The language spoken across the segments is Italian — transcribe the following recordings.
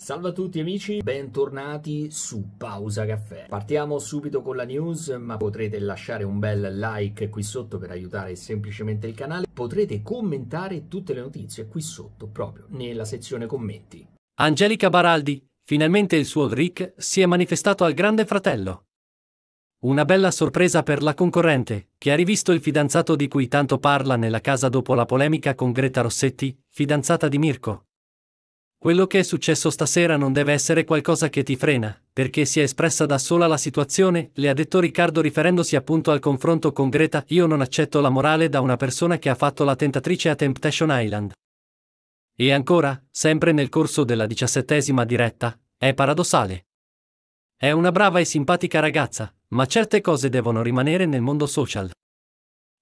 Salve a tutti amici, bentornati su Pausa Caffè. Partiamo subito con la news, ma potrete lasciare un bel like qui sotto per aiutare semplicemente il canale. Potrete commentare tutte le notizie qui sotto, proprio nella sezione commenti. Angelica Baraldi, finalmente il suo Rick si è manifestato al grande fratello. Una bella sorpresa per la concorrente, che ha rivisto il fidanzato di cui tanto parla nella casa dopo la polemica con Greta Rossetti, fidanzata di Mirko. Quello che è successo stasera non deve essere qualcosa che ti frena, perché si è espressa da sola la situazione, le ha detto Riccardo riferendosi appunto al confronto con Greta, io non accetto la morale da una persona che ha fatto la tentatrice a Temptation Island. E ancora, sempre nel corso della diciassettesima diretta, è paradossale. È una brava e simpatica ragazza, ma certe cose devono rimanere nel mondo social.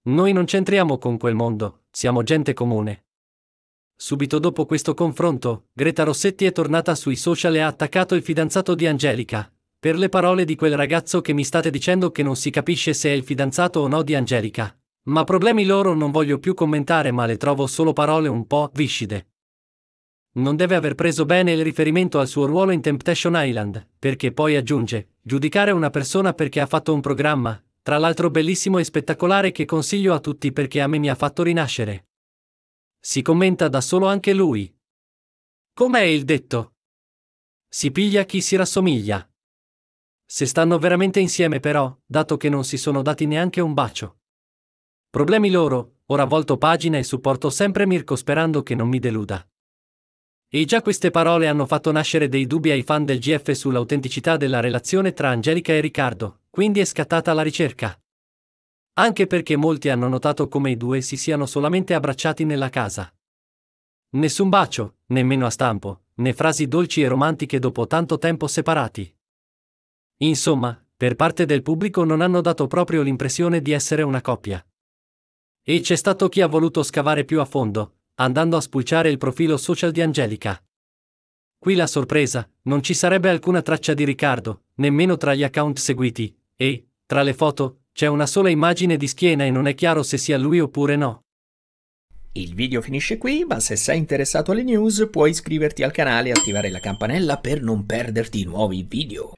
Noi non c'entriamo con quel mondo, siamo gente comune, Subito dopo questo confronto, Greta Rossetti è tornata sui social e ha attaccato il fidanzato di Angelica. Per le parole di quel ragazzo che mi state dicendo che non si capisce se è il fidanzato o no di Angelica. Ma problemi loro non voglio più commentare ma le trovo solo parole un po' viscide. Non deve aver preso bene il riferimento al suo ruolo in Temptation Island, perché poi aggiunge, giudicare una persona perché ha fatto un programma, tra l'altro bellissimo e spettacolare che consiglio a tutti perché a me mi ha fatto rinascere. Si commenta da solo anche lui. Com'è il detto? Si piglia chi si rassomiglia. Se stanno veramente insieme però, dato che non si sono dati neanche un bacio. Problemi loro, ora volto pagina e supporto sempre Mirko sperando che non mi deluda. E già queste parole hanno fatto nascere dei dubbi ai fan del GF sull'autenticità della relazione tra Angelica e Riccardo, quindi è scattata la ricerca. Anche perché molti hanno notato come i due si siano solamente abbracciati nella casa. Nessun bacio, nemmeno a stampo, né frasi dolci e romantiche dopo tanto tempo separati. Insomma, per parte del pubblico non hanno dato proprio l'impressione di essere una coppia. E c'è stato chi ha voluto scavare più a fondo, andando a spulciare il profilo social di Angelica. Qui la sorpresa, non ci sarebbe alcuna traccia di Riccardo, nemmeno tra gli account seguiti, e, tra le foto, c'è una sola immagine di schiena e non è chiaro se sia lui oppure no. Il video finisce qui, ma se sei interessato alle news puoi iscriverti al canale e attivare la campanella per non perderti nuovi video.